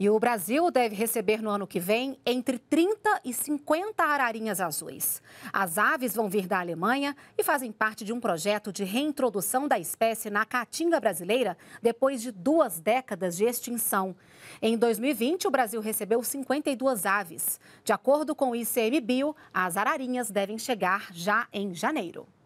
E o Brasil deve receber no ano que vem entre 30 e 50 ararinhas azuis. As aves vão vir da Alemanha e fazem parte de um projeto de reintrodução da espécie na caatinga brasileira depois de duas décadas de extinção. Em 2020, o Brasil recebeu 52 aves. De acordo com o ICMBio, as ararinhas devem chegar já em janeiro.